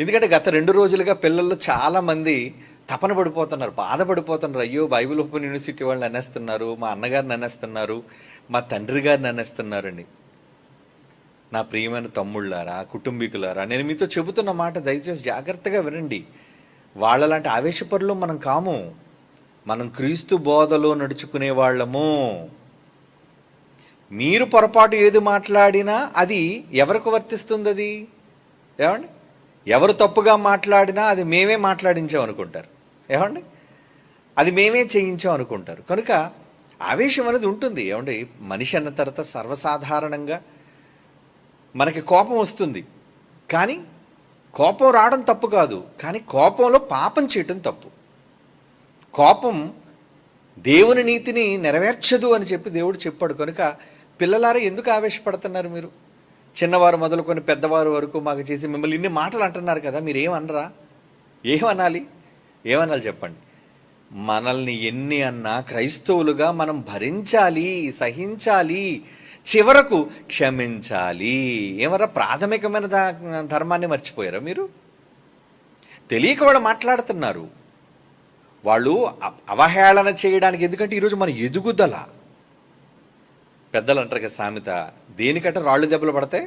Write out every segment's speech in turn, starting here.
ఎందుకంటే గత రెండు రోజులుగా పిల్లలు చాలామంది తపన పడిపోతున్నారు బాధపడిపోతున్నారు అయ్యో బైబిల్ ఓపెన్ యూనివర్సిటీ వాళ్ళు అనేస్తున్నారు మా అన్నగారు అనేస్తున్నారు మా తండ్రి గారు అనేస్తున్నారండి నా ప్రియమైన తమ్ముళ్ళారా కుటుంబీకులారా నేను మీతో చెబుతున్న మాట దయచేసి జాగ్రత్తగా వినండి వాళ్ళలాంటి ఆవేశపరులు మనం కాము మనం క్రీస్తు బోధలో నడుచుకునే వాళ్ళము మీరు పొరపాటు ఏది మాట్లాడినా అది ఎవరికి వర్తిస్తుంది అది ఏమండి ఎవరు తప్పుగా మాట్లాడినా అది మేమే మాట్లాడించాం అనుకుంటారు ఏమండి అది మేమే చేయించాం అనుకుంటారు కనుక ఆవేశం అనేది ఉంటుంది ఏమండి మనిషి అన్న తర్వాత సర్వసాధారణంగా మనకి కోపం వస్తుంది కానీ కోపం రావడం తప్పు కాదు కానీ కోపంలో పాపం చేయటం తప్పు కోపం దేవుని నీతిని నెరవేర్చదు అని చెప్పి దేవుడు చెప్పాడు కనుక పిల్లలారా ఎందుకు ఆవేశపడుతున్నారు మీరు చిన్నవారు మొదలుకొని పెద్దవారు వరకు మాకు చేసి మిమ్మల్ని ఇన్ని మాటలు అంటున్నారు కదా మీరు ఏమనరా ఏమనాలి ఏమనాలి చెప్పండి మనల్ని ఎన్ని అన్నా క్రైస్తవులుగా మనం భరించాలి సహించాలి చివరకు క్షమించాలి ఏమరా ప్రాథమికమైన ధర్మాన్ని మర్చిపోయారా మీరు తెలియక వాళ్ళు మాట్లాడుతున్నారు వాళ్ళు అవహేళన చేయడానికి ఎందుకంటే ఈరోజు మన ఎదుగుదల పెద్దలు అంటారు కదా సామెత దేనికంటే రాళ్ళు దెబ్బలు పడతాయి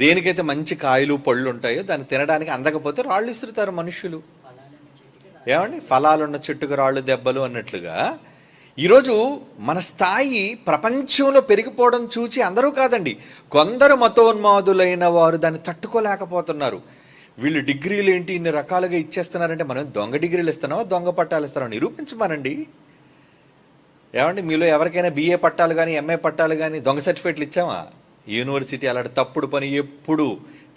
దేనికైతే మంచి కాయలు పళ్ళు ఉంటాయో దాన్ని తినడానికి అందకపోతే రాళ్ళు ఇస్తుతారు మనుషులు ఏమండి ఫలాలున్న చెట్టుకు రాళ్ళు దెబ్బలు అన్నట్లుగా ఈరోజు మన స్థాయి ప్రపంచంలో పెరిగిపోవడం చూసి అందరూ కాదండి కొందరు మతోన్మాదులైన వారు దాన్ని తట్టుకోలేకపోతున్నారు వీళ్ళు డిగ్రీలు ఏంటి ఇన్ని రకాలుగా ఇచ్చేస్తున్నారంటే మనం దొంగ డిగ్రీలు ఇస్తున్నావా దొంగ పట్టాలు ఇస్తున్నావా నిరూపించమనండి ఏమండి మీలో ఎవరికైనా బీఏ పట్టాలు కానీ ఎంఏ పట్టాలు కానీ దొంగ సర్టిఫికేట్లు ఇచ్చామా యూనివర్సిటీ అలాంటి తప్పుడు పని ఎప్పుడు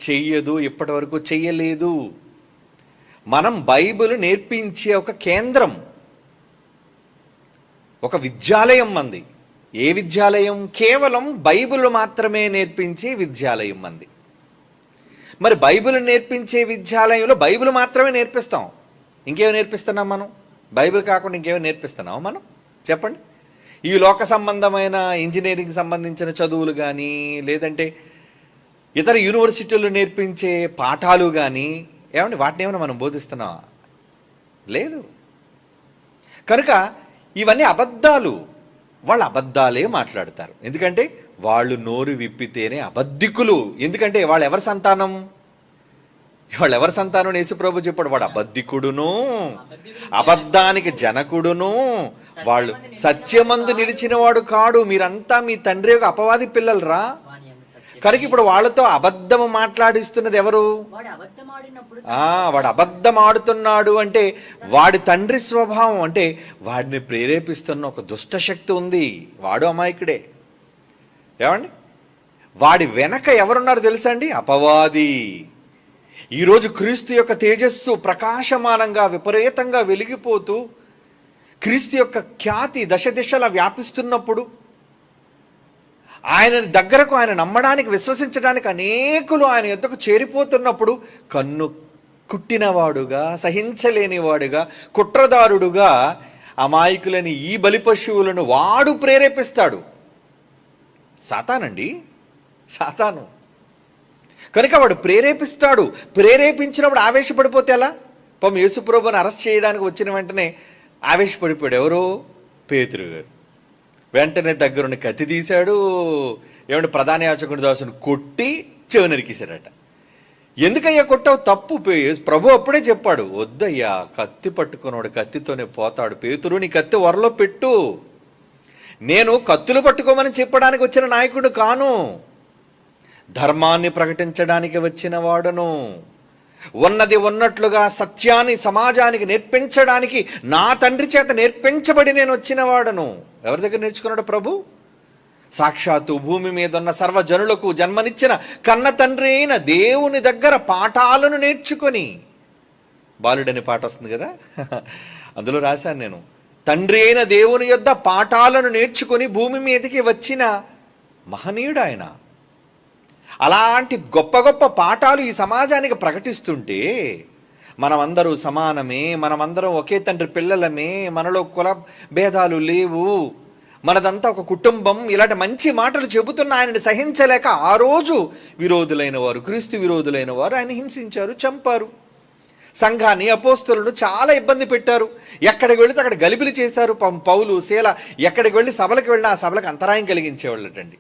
చెయ్యదు ఇప్పటి వరకు చెయ్యలేదు మనం బైబిల్ నేర్పించే ఒక కేంద్రం ఒక విద్యాలయం మంది ఏ విద్యాలయం కేవలం బైబిల్ మాత్రమే నేర్పించే విద్యాలయం మంది మరి బైబిల్ నేర్పించే విద్యాలయంలో బైబిల్ మాత్రమే నేర్పిస్తాం ఇంకేమో నేర్పిస్తున్నాం మనం బైబిల్ కాకుండా ఇంకేమో నేర్పిస్తున్నాం మనం చెప్పండి ఈ లోక సంబంధమైన ఇంజనీరింగ్ సంబంధించిన చదువులు కానీ లేదంటే ఇతర యూనివర్సిటీలు నేర్పించే పాఠాలు కానీ ఏమండి వాటిని ఏమైనా మనం బోధిస్తున్నా లేదు కనుక ఇవన్నీ అబద్ధాలు వాళ్ళు అబద్ధాలే మాట్లాడతారు ఎందుకంటే వాళ్ళు నోరు విప్పితేనే అబద్ధికులు ఎందుకంటే వాళ్ళు ఎవరి సంతానం వాళ్ళు ఎవరి సంతానం యేసుప్రభు చెప్పాడు వాడు అబద్ధికుడును అబద్ధానికి జనకుడును వాళ్ళు సత్యమందు నిలిచినవాడు కాడు మీరంతా మీ తండ్రి యొక్క అపవాది పిల్లలరా కనుక ఇప్పుడు వాళ్ళతో అబద్ధము మాట్లాడిస్తున్నది ఎవరు వాడు అబద్ధం ఆడుతున్నాడు అంటే వాడి తండ్రి స్వభావం అంటే వాడిని ప్రేరేపిస్తున్న ఒక దుష్ట శక్తి ఉంది వాడు అమాయకుడే ఏమండి వాడి వెనక ఎవరున్నారు తెలుసా అండి అపవాది ఈరోజు క్రీస్తు యొక్క తేజస్సు ప్రకాశమానంగా విపరీతంగా వెలిగిపోతూ క్రీస్తు యొక్క ఖ్యాతి దశ దిశలా వ్యాపిస్తున్నప్పుడు ఆయన దగ్గరకు ఆయన నమ్మడానికి విశ్వసించడానికి అనేకులు ఆయన ఎద్దకు చేరిపోతున్నప్పుడు కన్ను కుట్టినవాడుగా సహించలేనివాడుగా కుట్రదారుడుగా అమాయకులని ఈ బలి పశువులను వాడు ప్రేరేపిస్తాడు సాతానండి సాతాను కనుక వాడు ప్రేరేపిస్తాడు ప్రేరేపించినప్పుడు ఆవేశపడిపోతే ఎలా పం యేసుప్రభుని అరెస్ట్ చేయడానికి వచ్చిన వెంటనే ఆవేశపడిపోయాడు ఎవరు పేతురు గారు వెంటనే దగ్గరుండి కత్తి తీశాడు ఏమంటే ప్రధాన యాచకుడి దాసును కొట్టి చెవి నరికేశారట ఎందుకయ్యా కొట్టావు తప్పు ప్రభు అప్పుడే చెప్పాడు వద్దయ్యా కత్తి పట్టుకున్నాడు కత్తితోనే పోతాడు పేతురు నీ కత్తి వరలో పెట్టు నేను కత్తులు పట్టుకోమని చెప్పడానికి వచ్చిన నాయకుడు కాను ధర్మాన్ని ప్రకటించడానికి వచ్చిన వాడను ఉన్నది ఉన్నట్లుగా సత్యాన్ని సమాజానికి నేర్పించడానికి నా తండ్రి చేత నేర్పించబడి నేను వచ్చినవాడను ఎవరి దగ్గర నేర్చుకున్నాడు ప్రభు సాక్షాత్తు భూమి మీద ఉన్న సర్వజనులకు జన్మనిచ్చిన కన్న తండ్రి అయిన దేవుని దగ్గర పాఠాలను నేర్చుకొని బాలుడని పాట వస్తుంది కదా అందులో రాశాను నేను తండ్రి అయిన దేవుని యొద్ద పాఠాలను నేర్చుకొని భూమి మీదకి వచ్చిన మహనీయుడు ఆయన అలాంటి గొప్ప గొప్ప పాఠాలు ఈ సమాజానికి ప్రకటిస్తుంటే మనమందరూ సమానమే మనమందరం ఒకే తండ్రి పిల్లలమే మనలో కుల భేదాలు లేవు మనదంతా ఒక కుటుంబం ఇలాంటి మంచి మాటలు చెబుతున్న ఆయనని సహించలేక ఆ రోజు విరోధులైన వారు క్రీస్తు విరోధులైన వారు ఆయన హింసించారు చంపారు సంఘాన్ని అపోస్తులను చాలా ఇబ్బంది పెట్టారు ఎక్కడికి వెళితే అక్కడ గలిపిలు చేశారు పౌలు శీల ఎక్కడికి వెళ్ళి సభలకు వెళ్ళినా ఆ సభలకు అంతరాయం కలిగించేవాళ్ళటండి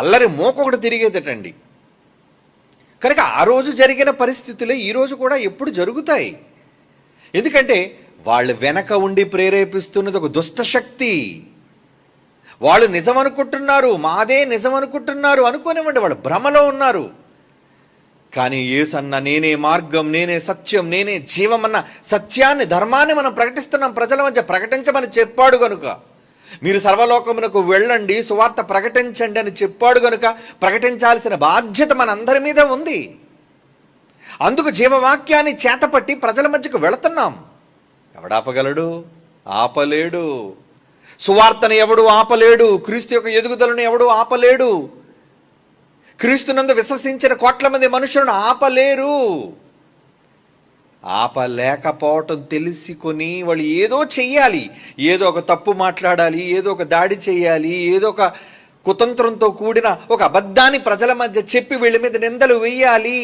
అల్లరి మోకొకటి తిరిగేదటండి కనుక ఆ రోజు జరిగిన పరిస్థితులే ఈరోజు కూడా ఎప్పుడు జరుగుతాయి ఎందుకంటే వాళ్ళు వెనక ఉండి ప్రేరేపిస్తున్నది ఒక దుష్టశక్తి వాళ్ళు నిజం అనుకుంటున్నారు మాదే నిజం అనుకుంటున్నారు అనుకోనివ్వండి వాళ్ళు భ్రమలో ఉన్నారు కానీ ఏసన్న నేనే మార్గం నేనే సత్యం నేనే జీవమన్న సత్యాన్ని ధర్మాన్ని మనం ప్రకటిస్తున్నాం ప్రజల మధ్య ప్రకటించమని చెప్పాడు కనుక మీరు సర్వలోకమునకు వెళ్ళండి సువార్త ప్రకటించండి అని చెప్పాడు కనుక ప్రకటించాల్సిన బాధ్యత మనందరి మీద ఉంది అందుకు జీవవాక్యాన్ని చేతపట్టి ప్రజల మధ్యకు వెళుతున్నాం ఎవడాపగలడు ఆపలేడు సువార్తను ఎవడు ఆపలేడు క్రీస్తు యొక్క ఎదుగుదలను ఎవడు ఆపలేడు క్రీస్తునందు విశ్వసించిన కోట్ల మంది మనుషులను ఆపలేరు ఆపలేకపోవటం తెలుసుకొని వాళ్ళు ఏదో చెయ్యాలి ఏదో ఒక తప్పు మాట్లాడాలి ఏదో ఒక దాడి చేయాలి ఏదో ఒక కుతంత్రంతో కూడిన ఒక అబద్ధాన్ని ప్రజల మధ్య చెప్పి వీళ్ళ మీద నిందలు వేయాలి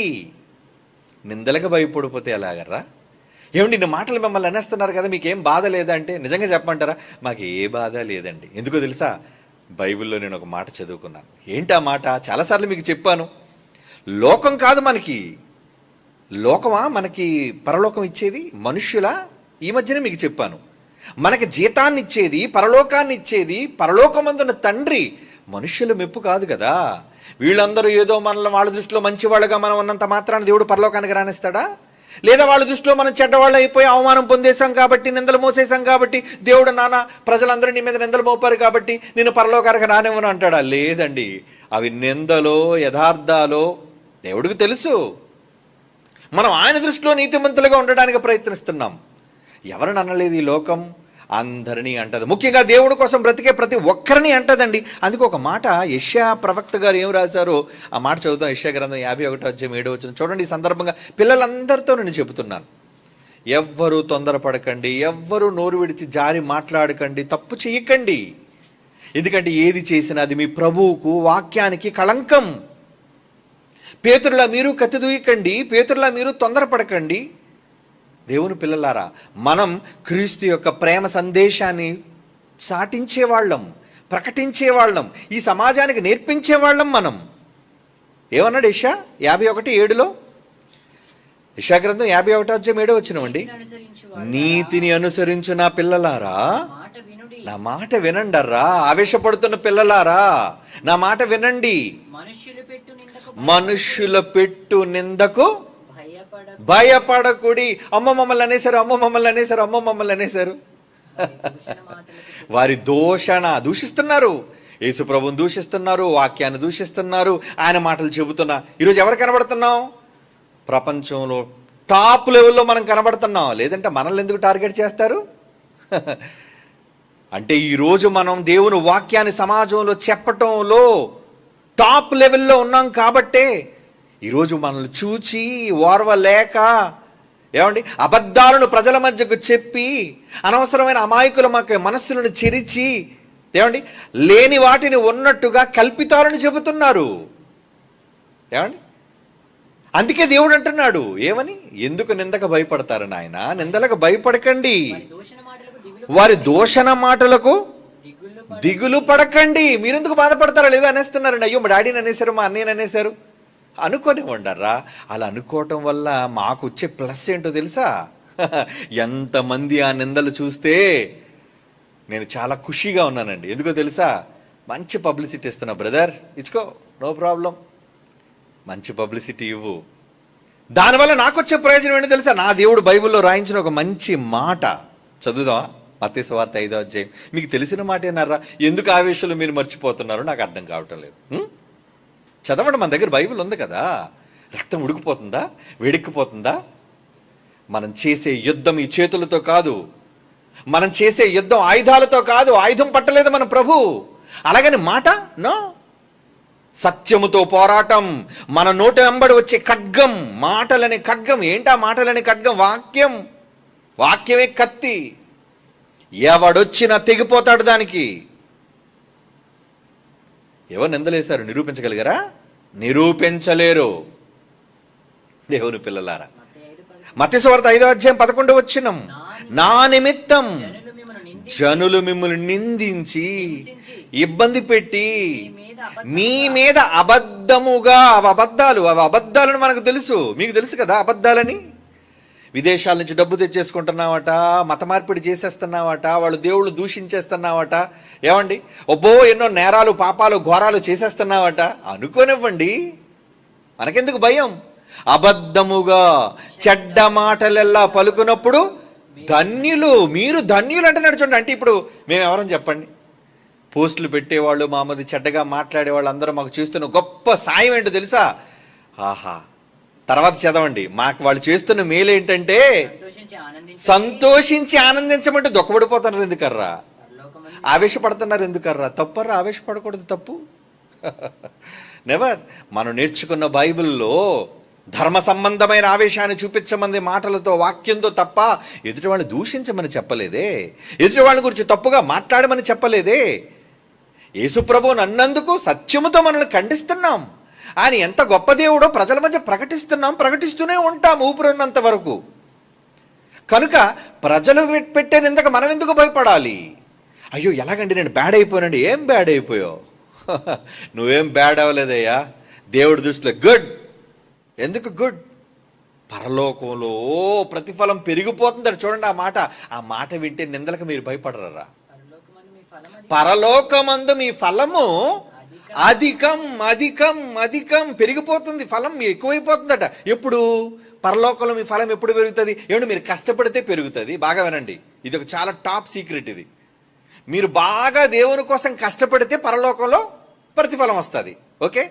నిందలకు భయపడిపోతే ఎలాగర్రా ఏమండి నిన్న మాటలు మిమ్మల్ని అనేస్తున్నారు కదా మీకేం బాధ లేదంటే నిజంగా చెప్పమంటారా మాకు ఏ బాధ లేదండి ఎందుకో తెలుసా బైబిల్లో నేను ఒక మాట చదువుకున్నాను ఏంటి ఆ మాట చాలాసార్లు మీకు చెప్పాను లోకం కాదు మనకి లోకమా మనకి పరలోకం ఇచ్చేది మనుష్యులా ఈ మధ్యనే మీకు చెప్పాను మనకి జీతాన్ని ఇచ్చేది పరలోకాన్ని ఇచ్చేది పరలోకమందున తండ్రి మనుష్యుల మెప్పు కాదు కదా వీళ్ళందరూ ఏదో మనల్ని వాళ్ళ దృష్టిలో మంచివాళ్ళుగా మనం ఉన్నంత మాత్రాన దేవుడు పరలోకానికి రాణిస్తాడా లేదా వాళ్ళ దృష్టిలో మనం చెడ్డవాళ్ళు అయిపోయి అవమానం పొందేశాం కాబట్టి నిందలు మోసేశాం కాబట్టి దేవుడు నాన్న ప్రజలందరూ నీ మీద నిందలు మోపారు కాబట్టి నేను పరలోకానికి రానివ్వను అంటాడా లేదండి అవి నిందలో యథార్థాలో దేవుడికి తెలుసు మనం ఆయన దృష్టిలో నీతిమంతులుగా ఉండడానికి ప్రయత్నిస్తున్నాం ఎవరిని అనలేదు ఈ లోకం అందరినీ అంటది ముఖ్యంగా దేవుడి కోసం బ్రతికే ప్రతి ఒక్కరిని అంటదండి అందుకు ఒక మాట యష్యా ప్రవక్త గారు ఏం రాశారో ఆ మాట చదువుతాం యష్యా గ్రంథం యాభై ఒకటో అధ్యయం ఏడు వచ్చిన చూడండి ఈ సందర్భంగా పిల్లలందరితో నేను చెబుతున్నాను ఎవ్వరూ తొందరపడకండి ఎవ్వరూ నోరు విడిచి జారి మాట్లాడకండి తప్పు చేయకండి ఎందుకంటే ఏది చేసినా అది మీ ప్రభువుకు వాక్యానికి కళంకం పేతురులా మీరు కత్తి దూయకండి పేతురులా మీరు తొందరపడకండి దేవుని పిల్లలారా మనం క్రీస్తు యొక్క ప్రేమ సందేశాన్ని చాటించేవాళ్ళం ప్రకటించేవాళ్ళం ఈ సమాజానికి నేర్పించేవాళ్ళం మనం ఏమన్నాడు ఇషా యాభై ఒకటి ఏడులో ఇషా గ్రంథం యాభై ఒకటి అధ్యయం ఏడో వచ్చినవండి నీతిని అనుసరించు నా పిల్లలారా నా మాట అర్రా ఆవేశపడుతున్న పిల్లలారా నా మాట వినండి మనుష్యుల పెట్టు నిందకు భయపడకుడి అమ్మ మమ్మల్ని అనేశారు అమ్మ మమ్మల్ని అనేశారు అమ్మ మమ్మల్ని అనేశారు వారి దోషణ దూషిస్తున్నారు యేసు ప్రభుని దూషిస్తున్నారు వాక్యాన్ని దూషిస్తున్నారు ఆయన మాటలు చెబుతున్నా ఈరోజు ఎవరు కనబడుతున్నాం ప్రపంచంలో టాప్ లెవెల్లో మనం కనబడుతున్నాం లేదంటే మనల్ని ఎందుకు టార్గెట్ చేస్తారు అంటే ఈరోజు మనం దేవుని వాక్యాన్ని సమాజంలో చెప్పటంలో టాప్ లెవెల్లో ఉన్నాం కాబట్టే ఈరోజు మనల్ని చూచి ఓర్వలేక ఏమండి అబద్ధాలను ప్రజల మధ్యకు చెప్పి అనవసరమైన అమాయకుల మాకు మనస్సులను చెరిచి ఏమండి లేని వాటిని ఉన్నట్టుగా కల్పితారని చెబుతున్నారు ఏమండి అందుకే దేవుడు అంటున్నాడు ఏమని ఎందుకు నిందకు భయపడతారు నాయన నిందలకు భయపడకండి వారి దోషణ మాటలకు దిగులు పడకండి మీరెందుకు బాధపడతారా లేదో అనేస్తున్నారండి అయ్యో మా డాడీని అనేసారు మా అన్నయ్యని అనేసారు అనుకొని ఉండరా అలా అనుకోవటం వల్ల మాకు వచ్చే ప్లస్ ఏంటో తెలుసా ఎంతమంది ఆ నిందలు చూస్తే నేను చాలా ఖుషీగా ఉన్నానండి ఎందుకో తెలుసా మంచి పబ్లిసిటీ ఇస్తున్నా బ్రదర్ ఇచ్చుకో నో ప్రాబ్లం మంచి పబ్లిసిటీ ఇవ్వు దానివల్ల నాకు వచ్చే ప్రయోజనం ఏంటో తెలుసా నా దేవుడు బైబిల్లో రాయించిన ఒక మంచి మాట చదువుదాం వార్త ఐదో అధ్యాయం మీకు తెలిసిన మాటేనారా ఎందుకు ఆవేశాలు మీరు మర్చిపోతున్నారో నాకు అర్థం కావటం లేదు చదవండి మన దగ్గర బైబిల్ ఉంది కదా రక్తం ఉడికిపోతుందా వేడెక్కిపోతుందా మనం చేసే యుద్ధం ఈ చేతులతో కాదు మనం చేసే యుద్ధం ఆయుధాలతో కాదు ఆయుధం పట్టలేదు మన ప్రభు అలాగని మాట నో సత్యముతో పోరాటం మన నోట వెంబడి వచ్చే ఖడ్గం మాటలనే ఖడ్గం ఏంటా మాటలనే ఖడ్గం వాక్యం వాక్యమే కత్తి ఎవడొచ్చినా తెగిపోతాడు దానికి ఎవరు నిందలేశారు నిరూపించగలిగారా నిరూపించలేరు దేవుని పిల్లలారా మత్స్యవార్త ఐదో అధ్యాయం పదకొండు వచ్చినం నా నిమిత్తం జనులు మిమ్మల్ని నిందించి ఇబ్బంది పెట్టి మీ మీద అబద్ధముగా అవి అబద్ధాలు అవి అబద్ధాలని మనకు తెలుసు మీకు తెలుసు కదా అబద్ధాలని విదేశాల నుంచి డబ్బు తెచ్చేసుకుంటున్నావట మత మార్పిడి చేసేస్తున్నావట వాళ్ళు దేవుళ్ళు దూషించేస్తున్నావట ఏమండి ఒబ్బో ఎన్నో నేరాలు పాపాలు ఘోరాలు చేసేస్తున్నావట అనుకోనివ్వండి మనకెందుకు భయం అబద్ధముగా చెడ్డ మాటలెల్లా పలుకున్నప్పుడు ధన్యులు మీరు ధన్యులు అంటే నడుచుండి అంటే ఇప్పుడు మేము ఎవరని చెప్పండి పోస్టులు పెట్టేవాళ్ళు మా చెడ్డగా మాట్లాడేవాళ్ళు అందరూ మాకు చూస్తున్న గొప్ప సాయం ఏంటో తెలుసా ఆహా తర్వాత చదవండి మాకు వాళ్ళు చేస్తున్న మేలు ఏంటంటే సంతోషించి ఆనందించమంటే దుఃఖపడిపోతున్నారు ఎందుకర్రా ఆవేశపడుతున్నారు ఎందుకర్రా తప్పర్రా ఆవేశపడకూడదు తప్పు నెవర్ మనం నేర్చుకున్న బైబిల్లో ధర్మ సంబంధమైన ఆవేశాన్ని చూపించమంది మాటలతో వాక్యంతో తప్ప ఎదుటి దూషించమని చెప్పలేదే ఎదుటి వాళ్ళ గురించి తప్పుగా మాట్లాడమని చెప్పలేదే యేసుప్రభు నన్నందుకు సత్యముతో మనల్ని ఖండిస్తున్నాం ఆయన ఎంత గొప్ప దేవుడో ప్రజల మధ్య ప్రకటిస్తున్నాం ప్రకటిస్తూనే ఉంటాం ఊపిరున్నంత వరకు కనుక ప్రజలు పెట్టే నిందక మనం ఎందుకు భయపడాలి అయ్యో ఎలాగండి నేను బ్యాడ్ అయిపోయినండి ఏం బ్యాడ్ అయిపోయావు నువ్వేం బ్యాడ్ అవ్వలేదయ్యా దేవుడి దృష్టిలో గుడ్ ఎందుకు గుడ్ పరలోకంలో ప్రతిఫలం పెరిగిపోతుంది చూడండి ఆ మాట ఆ మాట వింటే నిందలకు మీరు భయపడరా పరలోకమందు మీ ఫలము అధికం అధికం అధికం పెరిగిపోతుంది ఫలం ఎక్కువైపోతుందట ఎప్పుడు పరలోకంలో మీ ఫలం ఎప్పుడు పెరుగుతుంది ఏమంటే మీరు కష్టపడితే పెరుగుతుంది బాగా వినండి ఇది ఒక చాలా టాప్ సీక్రెట్ ఇది మీరు బాగా దేవుని కోసం కష్టపడితే పరలోకంలో ప్రతిఫలం వస్తుంది ఓకే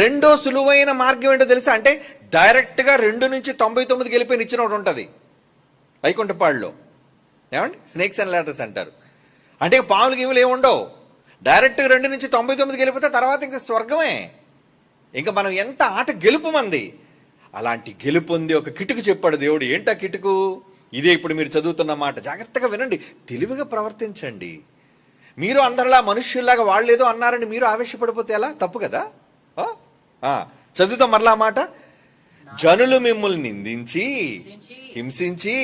రెండో సులువైన మార్గం ఏంటో తెలుసా అంటే డైరెక్ట్గా రెండు నుంచి తొంభై తొమ్మిది గెలిపోయిన ఇచ్చిన ఒకటి ఉంటుంది వైకుంఠపాడులో ఏమండి స్నేక్స్ అండ్ లాటర్స్ అంటారు అంటే పాములు గీములు ఏముండవు డైరెక్ట్ రెండు నుంచి తొంభై తొమ్మిది గెలిపితే తర్వాత ఇంకా స్వర్గమే ఇంకా మనం ఎంత ఆట గెలుపు మంది అలాంటి ఉంది ఒక కిటుకు చెప్పాడు దేవుడు ఏంటా కిటుకు ఇదే ఇప్పుడు మీరు చదువుతున్న మాట జాగ్రత్తగా వినండి తెలివిగా ప్రవర్తించండి మీరు అందరిలా మనుష్యుల్లాగా వాళ్ళేదో అన్నారని మీరు ఆవేశపడిపోతే ఎలా తప్పు కదా చదువుతాం మరలా మాట జనులు మిమ్మల్ని నిందించి హింసించి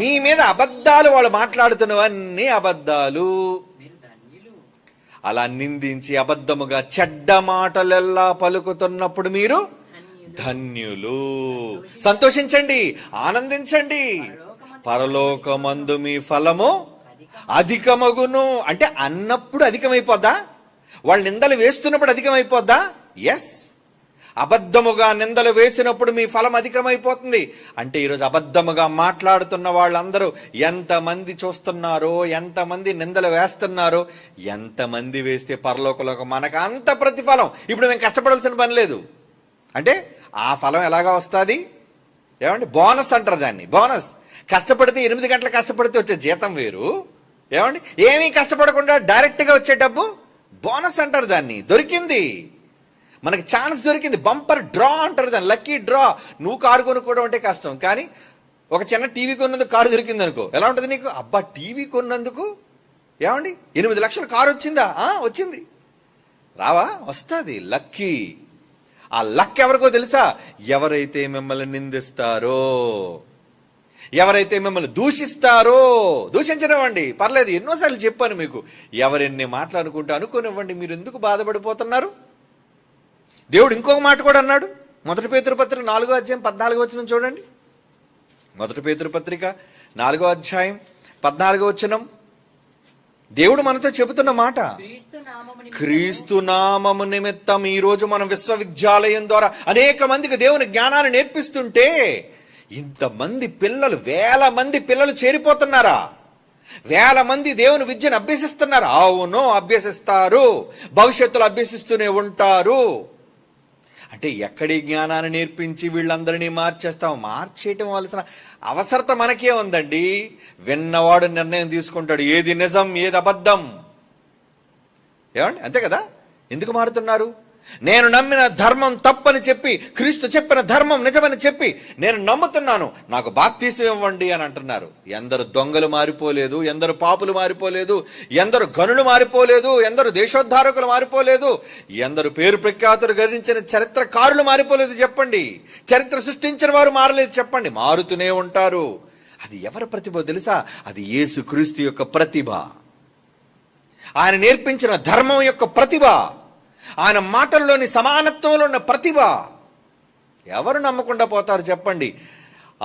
మీ మీద అబద్ధాలు వాళ్ళు మాట్లాడుతున్నవన్నీ అబద్ధాలు అలా నిందించి అబద్ధముగా చెడ్డ మాటలెల్లా పలుకుతున్నప్పుడు మీరు ధన్యులు సంతోషించండి ఆనందించండి పరలోకమందు మీ ఫలము అధికమగును అంటే అన్నప్పుడు అధికమైపోద్దా వాళ్ళు నిందలు వేస్తున్నప్పుడు అధికమైపోద్దా ఎస్ అబద్ధముగా నిందలు వేసినప్పుడు మీ ఫలం అధికమైపోతుంది అంటే ఈరోజు అబద్ధముగా మాట్లాడుతున్న వాళ్ళందరూ ఎంతమంది చూస్తున్నారో ఎంతమంది నిందలు వేస్తున్నారో ఎంతమంది వేస్తే పరలోకలోకి మనకు అంత ప్రతిఫలం ఇప్పుడు మేము కష్టపడాల్సిన పని లేదు అంటే ఆ ఫలం ఎలాగా వస్తుంది ఏమండి బోనస్ అంటారు దాన్ని బోనస్ కష్టపడితే ఎనిమిది గంటలు కష్టపడితే వచ్చే జీతం వేరు ఏమండి ఏమీ కష్టపడకుండా డైరెక్ట్గా వచ్చే డబ్బు బోనస్ అంటారు దాన్ని దొరికింది మనకి ఛాన్స్ దొరికింది బంపర్ డ్రా అంటారు దాన్ని లక్కీ డ్రా నువ్వు కారు కొనుక్కోవడం అంటే కష్టం కానీ ఒక చిన్న టీవీ కొన్నందుకు కారు దొరికింది అనుకో ఎలా ఉంటుంది నీకు అబ్బా టీవీ కొన్నందుకు ఏమండి ఎనిమిది లక్షల కారు వచ్చిందా వచ్చింది రావా వస్తుంది లక్కీ ఆ లక్ ఎవరికో తెలుసా ఎవరైతే మిమ్మల్ని నిందిస్తారో ఎవరైతే మిమ్మల్ని దూషిస్తారో దూషించనివ్వండి పర్లేదు ఎన్నోసార్లు చెప్పాను మీకు ఎవరెన్ని మాట్లాడుకుంటే అనుకుంటే అనుకోనివ్వండి మీరు ఎందుకు బాధపడిపోతున్నారు దేవుడు ఇంకొక మాట కూడా అన్నాడు మొదటి పేతృపత్రిక నాలుగో అధ్యాయం పద్నాలుగో వచ్చిన చూడండి మొదటి పేతృపత్రిక నాలుగో అధ్యాయం పద్నాలుగో వచనం దేవుడు మనతో చెబుతున్న మాట క్రీస్తు నామము నిమిత్తం ఈరోజు మనం విశ్వవిద్యాలయం ద్వారా అనేక మందికి దేవుని జ్ఞానాన్ని నేర్పిస్తుంటే ఇంతమంది పిల్లలు వేల మంది పిల్లలు చేరిపోతున్నారా వేల మంది దేవుని విద్యను అభ్యసిస్తున్నారు అవును అభ్యసిస్తారు భవిష్యత్తులో అభ్యసిస్తూనే ఉంటారు అంటే ఎక్కడి జ్ఞానాన్ని నేర్పించి వీళ్ళందరినీ మార్చేస్తాము మార్చేయటం వలసిన అవసరత మనకే ఉందండి విన్నవాడు నిర్ణయం తీసుకుంటాడు ఏది నిజం ఏది అబద్ధం ఏమండి అంతే కదా ఎందుకు మారుతున్నారు నేను నమ్మిన ధర్మం తప్పని చెప్పి క్రీస్తు చెప్పిన ధర్మం నిజమని చెప్పి నేను నమ్ముతున్నాను నాకు బాప్తీసం ఇవ్వండి అని అంటున్నారు ఎందరు దొంగలు మారిపోలేదు ఎందరు పాపులు మారిపోలేదు ఎందరు గనులు మారిపోలేదు ఎందరు దేశోద్ధారకులు మారిపోలేదు ఎందరు పేరు ప్రఖ్యాతులు గరించిన చరిత్రకారులు మారిపోలేదు చెప్పండి చరిత్ర సృష్టించిన వారు మారలేదు చెప్పండి మారుతూనే ఉంటారు అది ఎవరి ప్రతిభ తెలుసా అది క్రీస్తు యొక్క ప్రతిభ ఆయన నేర్పించిన ధర్మం యొక్క ప్రతిభ ఆయన మాటల్లోని సమానత్వంలో ఉన్న ప్రతిభ ఎవరు నమ్మకుండా పోతారు చెప్పండి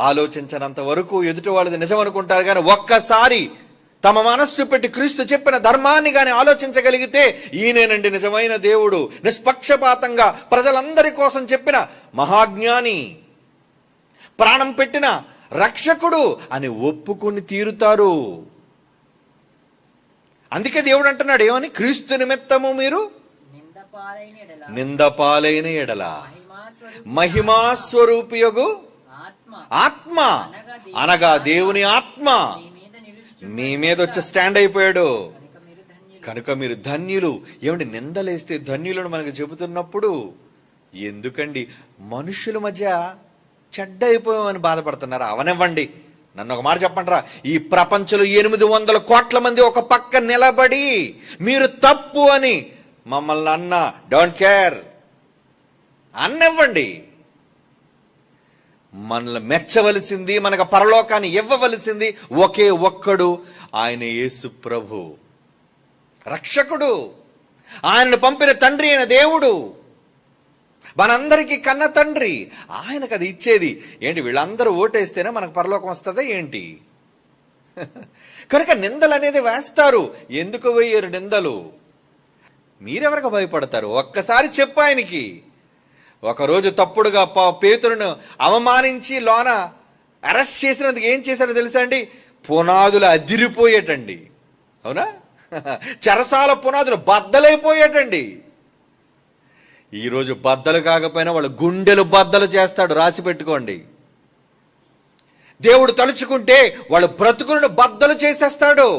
ఆలోచించినంత వరకు ఎదుటి వాళ్ళది నిజం అనుకుంటారు కానీ ఒక్కసారి తమ మనస్సు పెట్టి క్రీస్తు చెప్పిన ధర్మాన్ని కానీ ఆలోచించగలిగితే ఈయనేనండి నిజమైన దేవుడు నిష్పక్షపాతంగా ప్రజలందరి కోసం చెప్పిన మహాజ్ఞాని ప్రాణం పెట్టిన రక్షకుడు అని ఒప్పుకొని తీరుతారు అందుకే దేవుడు అంటున్నాడు ఏమని క్రీస్తు నిమిత్తము మీరు నిందపాలైన ఎడల ఎడల మహిమాస్వరూపియగు ఆత్మ అనగా దేవుని ఆత్మ మీ మీద వచ్చి స్టాండ్ అయిపోయాడు కనుక మీరు ధన్యులు ఏమిటి నిందలేస్తే ధన్యులను మనకు చెబుతున్నప్పుడు ఎందుకండి మనుషుల మధ్య చెడ్డ అయిపోయామని బాధపడుతున్నారు అవనివ్వండి నన్ను ఒక మాట చెప్పంటారా ఈ ప్రపంచంలో ఎనిమిది వందల కోట్ల మంది ఒక పక్క నిలబడి మీరు తప్పు అని మమ్మల్ని అన్న డోంట్ కేర్ అన్నివ్వండి మనల్ని మెచ్చవలసింది మనకు పరలోకాన్ని ఇవ్వవలసింది ఒకే ఒక్కడు ఆయన యేసు ప్రభు రక్షకుడు ఆయనను పంపిన తండ్రి అయిన దేవుడు మనందరికీ కన్న తండ్రి ఆయనకు అది ఇచ్చేది ఏంటి వీళ్ళందరూ ఓటేస్తేనే మనకు పరలోకం వస్తుందా ఏంటి కనుక నిందలు అనేది వేస్తారు ఎందుకు వేయరు నిందలు మీరెవరికి భయపడతారు ఒక్కసారి చెప్పు ఆయనకి ఒకరోజు తప్పుడుగా పేతులను అవమానించి లోన అరెస్ట్ చేసినందుకు ఏం చేశారో తెలుసా అండి పునాదులు అదిరిపోయేటండి అవునా చెరసాల పునాదులు బద్దలైపోయేటండి ఈరోజు బద్దలు కాకపోయినా వాళ్ళు గుండెలు బద్దలు చేస్తాడు రాసి పెట్టుకోండి దేవుడు తలుచుకుంటే వాళ్ళు బ్రతుకులను బద్దలు చేసేస్తాడు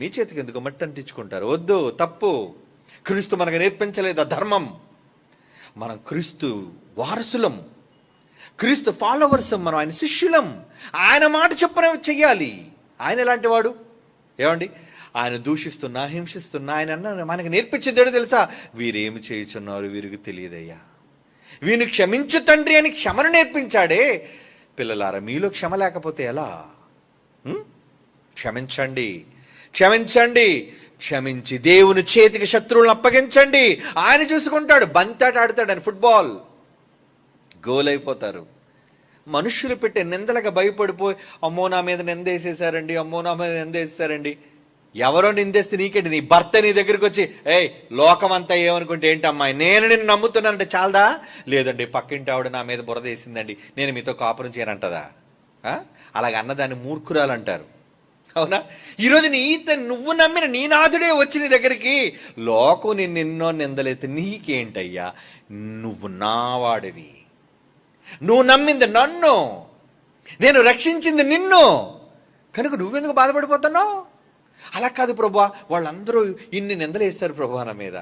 మీ చేతికి ఎందుకు మట్టి అంటించుకుంటారు వద్దు తప్పు క్రీస్తు మనకు నేర్పించలేదు ధర్మం మనం క్రీస్తు వారసులం క్రీస్తు ఫాలోవర్స్ మనం ఆయన శిష్యులం ఆయన మాట చెప్పనే చెయ్యాలి ఆయన ఎలాంటి వాడు ఏమండి ఆయన దూషిస్తున్నా హింసిస్తున్నా ఆయన అన్న మనకి నేర్పించేదేడు తెలుసా వీరేమి చేయుచున్నారు వీరికి తెలియదయ్యా వీని క్షమించు తండ్రి అని క్షమను నేర్పించాడే పిల్లలారా మీలో క్షమ లేకపోతే ఎలా క్షమించండి క్షమించండి క్షమించి దేవుని చేతికి శత్రువులను అప్పగించండి ఆయన చూసుకుంటాడు బంతాట ఆడతాడు అని ఫుట్బాల్ గోల్ అయిపోతారు మనుషులు పెట్టే నిందలకు భయపడిపోయి అమ్మో నా మీద నిందేసేసారండి అమ్మో నా మీద నిందేసేసారండి ఎవరో నిందేస్తే నీకేంటి నీ భర్త నీ దగ్గరికి వచ్చి ఏయ్ లోకం అంతా ఏమనుకుంటే ఏంటమ్మాయి నేను నిన్ను నమ్ముతున్నానంటే చాలదా లేదండి పక్కింటి ఆవిడ నా మీద బురదేసిందండి నేను మీతో కాపురం చేయనంటదా అలాగ అన్నదాన్ని మూర్ఖురాలు అంటారు అవునా ఈరోజు ఈత నువ్వు నమ్మిన నీ నాథుడే వచ్చి నీ దగ్గరికి లోకం నిన్ను ఎన్నో నిందలైతే నీకేంటయ్యా నువ్వు నావాడివి నువ్వు నమ్మింది నన్ను నేను రక్షించింది నిన్ను కనుక నువ్వెందుకు బాధపడిపోతున్నావు అలా కాదు ప్రభా వాళ్ళందరూ ఇన్ని నిందలు వేస్తారు ప్రభా నా మీద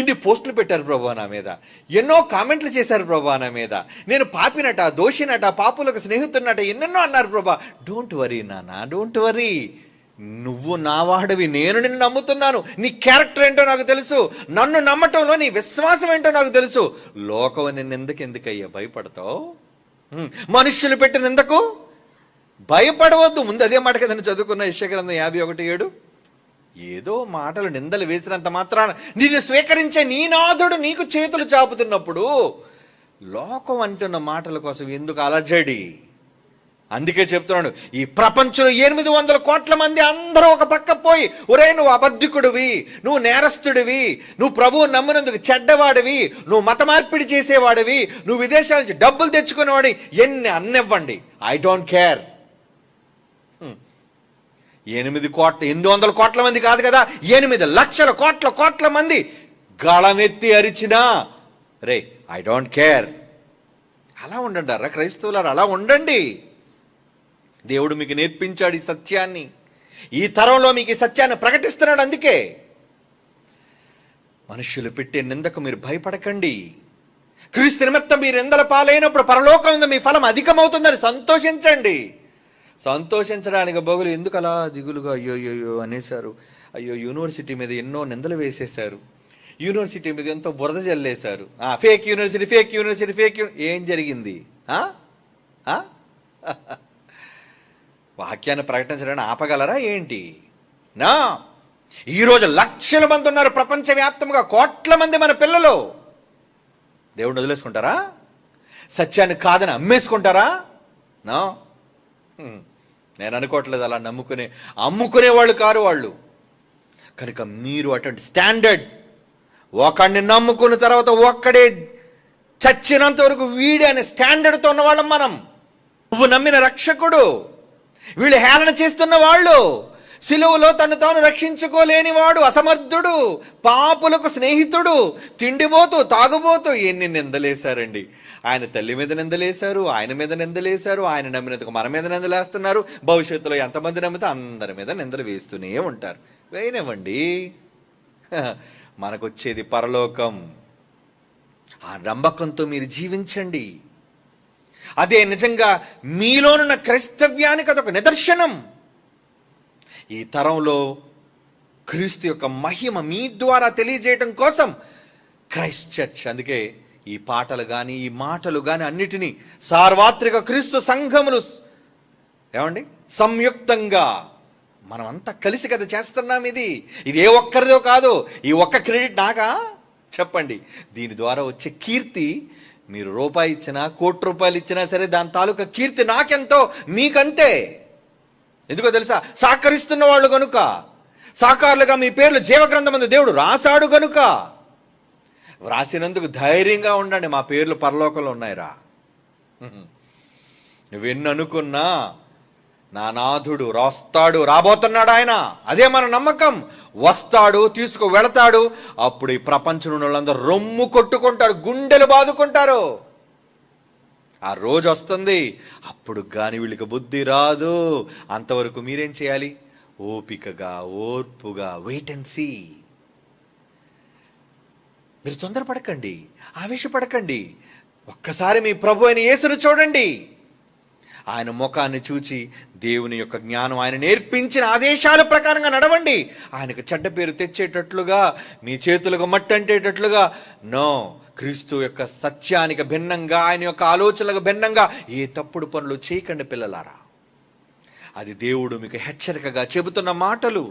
ఇన్ని పోస్టులు పెట్టారు ప్రభా నా మీద ఎన్నో కామెంట్లు చేశారు ప్రభా నా మీద నేను పాపినట దోషినట పాపులకు స్నేహితున్నట ఎన్నెన్నో అన్నారు ప్రభా డోంట్ వరీ నానా డోంట్ వరీ నువ్వు నా వాడివి నేను నిన్ను నమ్ముతున్నాను నీ క్యారెక్టర్ ఏంటో నాకు తెలుసు నన్ను నమ్మటంలో నీ విశ్వాసం ఏంటో నాకు తెలుసు లోకం నిన్ను ఎందుకు ఎందుకయ్యా భయపడతావు మనుషులు పెట్టినందుకు భయపడవద్దు ముందు అదే మాట కదండి చదువుకున్న యశగ్రంథం యాభై ఒకటి ఏడు ఏదో మాటలు నిందలు వేసినంత మాత్రాన నిన్ను స్వీకరించే నీ నాథుడు నీకు చేతులు చాపుతున్నప్పుడు లోకం అంటున్న మాటల కోసం ఎందుకు అలజడి అందుకే చెప్తున్నాడు ఈ ప్రపంచంలో ఎనిమిది వందల కోట్ల మంది అందరూ ఒక పక్క పోయి ఒరే నువ్వు అబద్ధికుడివి నువ్వు నేరస్తుడివి నువ్వు ప్రభువు నమ్మినందుకు చెడ్డవాడివి నువ్వు మత మార్పిడి చేసేవాడివి నువ్వు విదేశాల నుంచి డబ్బులు తెచ్చుకునేవాడివి ఎన్ని అన్నివ్వండి ఐ డోంట్ కేర్ ఎనిమిది కోట్ల ఎనిమిది వందల కోట్ల మంది కాదు కదా ఎనిమిది లక్షల కోట్ల కోట్ల మంది గళమెత్తి అరిచినా రే ఐ డోంట్ కేర్ అలా ఉండండి అరా క్రైస్తవులారు అలా ఉండండి దేవుడు మీకు నేర్పించాడు ఈ సత్యాన్ని ఈ తరంలో మీకు ఈ సత్యాన్ని ప్రకటిస్తున్నాడు అందుకే మనుషులు పెట్టే నిందకు మీరు భయపడకండి క్రీస్తు నిమిత్తం మీరు ఎందల పాలైనప్పుడు పరలోకం మీ ఫలం అధికమవుతుందని సంతోషించండి సంతోషించడానికి బగులు ఎందుకు అలా దిగులుగా అయ్యో అయ్యో అనేశారు అయ్యో యూనివర్సిటీ మీద ఎన్నో నిందలు వేసేశారు యూనివర్సిటీ మీద ఎంతో బురద జల్లేశారు fake university fake university fake ఏం జరిగింది వాక్యాన్ని ప్రకటించడానికి ఆపగలరా ఏంటి నా ఈరోజు లక్షల మంది ఉన్నారు ప్రపంచవ్యాప్తంగా కోట్ల మంది మన పిల్లలు దేవుడిని వదిలేసుకుంటారా సత్యాన్ని కాదని అమ్మేసుకుంటారా నా నేను అనుకోవట్లేదు అలా నమ్ముకునే అమ్ముకునే వాళ్ళు కారు వాళ్ళు కనుక మీరు అటువంటి స్టాండర్డ్ ఒకడిని నమ్ముకున్న తర్వాత ఒక్కడే చచ్చినంత వరకు వీడే అనే స్టాండర్డ్తో ఉన్నవాళ్ళం మనం నువ్వు నమ్మిన రక్షకుడు వీళ్ళు హేళన చేస్తున్న వాళ్ళు సిలువలో తను తాను రక్షించుకోలేనివాడు అసమర్థుడు పాపులకు స్నేహితుడు తిండిపోతూ తాగుబోతూ ఎన్ని నిందలేశారండి ఆయన తల్లి మీద నిందలేశారు ఆయన మీద నిందలేశారు ఆయన నమ్మినందుకు మన మీద నిందలేస్తున్నారు భవిష్యత్తులో ఎంతమంది నమ్మితే అందరి మీద నిందలు వేస్తూనే ఉంటారు వేయనివ్వండి మనకొచ్చేది పరలోకం ఆ నమ్మకంతో మీరు జీవించండి అదే నిజంగా మీలోనున్న క్రైస్తవ్యానికి అదొక నిదర్శనం ఈ తరంలో క్రీస్తు యొక్క మహిమ మీ ద్వారా తెలియజేయటం కోసం క్రైస్ట్ చర్చ్ అందుకే ఈ పాటలు కానీ ఈ మాటలు కానీ అన్నిటినీ సార్వత్రిక క్రీస్తు సంఘములు ఏమండి సంయుక్తంగా మనమంతా కలిసి కదా చేస్తున్నాం ఇది ఇది ఏ ఒక్కరిదో కాదు ఈ ఒక్క క్రెడిట్ నాకా చెప్పండి దీని ద్వారా వచ్చే కీర్తి మీరు రూపాయి ఇచ్చినా కోటి రూపాయలు ఇచ్చినా సరే దాని తాలూకా కీర్తి నాకెంతో మీకంతే ఎందుకో తెలుసా సహకరిస్తున్న వాళ్ళు కనుక సహకారులుగా మీ పేర్లు జీవగ్రంథం దేవుడు రాశాడు కనుక వ్రాసినందుకు ధైర్యంగా ఉండండి మా పేర్లు పరలోకంలో ఉన్నాయిరా నువ్వెన్ను అనుకున్నా నా నాథుడు రాస్తాడు రాబోతున్నాడు ఆయన అదే మన నమ్మకం వస్తాడు తీసుకు వెళతాడు అప్పుడు ఈ ప్రపంచంలో వాళ్ళందరూ రొమ్ము కొట్టుకుంటారు గుండెలు బాదుకుంటారు ఆ రోజు వస్తుంది అప్పుడు కానీ వీళ్ళకి బుద్ధి రాదు అంతవరకు మీరేం చేయాలి ఓపికగా ఓర్పుగా వెయిట్ అండ్ సీ మీరు తొందరపడకండి ఆవేశపడకండి ఒక్కసారి మీ ప్రభు అయిన యేసును చూడండి ఆయన ముఖాన్ని చూచి దేవుని యొక్క జ్ఞానం ఆయన నేర్పించిన ఆదేశాల ప్రకారంగా నడవండి ఆయనకు చెడ్డ పేరు తెచ్చేటట్లుగా మీ చేతులకు మట్టంటేటట్లుగా నో క్రీస్తు యొక్క సత్యానికి భిన్నంగా ఆయన యొక్క ఆలోచనలకు భిన్నంగా ఏ తప్పుడు పనులు చేయకండి పిల్లలారా అది దేవుడు మీకు హెచ్చరికగా చెబుతున్న మాటలు